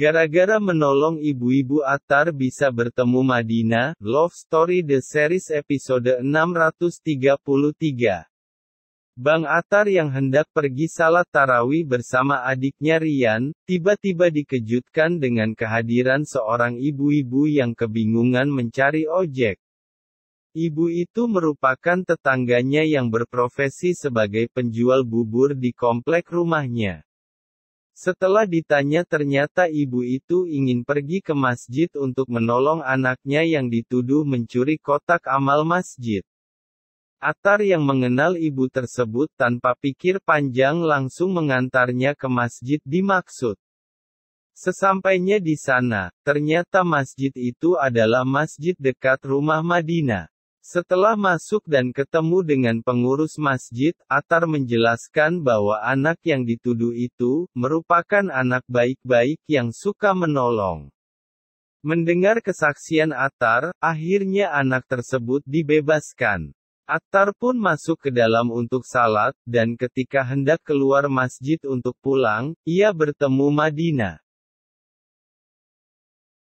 Gara-gara menolong ibu-ibu Atar bisa bertemu Madinah, Love Story The Series episode 633. Bang Atar yang hendak pergi salat tarawih bersama adiknya Rian, tiba-tiba dikejutkan dengan kehadiran seorang ibu-ibu yang kebingungan mencari ojek. Ibu itu merupakan tetangganya yang berprofesi sebagai penjual bubur di komplek rumahnya. Setelah ditanya ternyata ibu itu ingin pergi ke masjid untuk menolong anaknya yang dituduh mencuri kotak amal masjid. Atar yang mengenal ibu tersebut tanpa pikir panjang langsung mengantarnya ke masjid dimaksud. Sesampainya di sana, ternyata masjid itu adalah masjid dekat rumah Madinah. Setelah masuk dan ketemu dengan pengurus masjid, Atar menjelaskan bahwa anak yang dituduh itu merupakan anak baik-baik yang suka menolong. Mendengar kesaksian Atar, akhirnya anak tersebut dibebaskan. Atar pun masuk ke dalam untuk salat, dan ketika hendak keluar masjid untuk pulang, ia bertemu Madinah.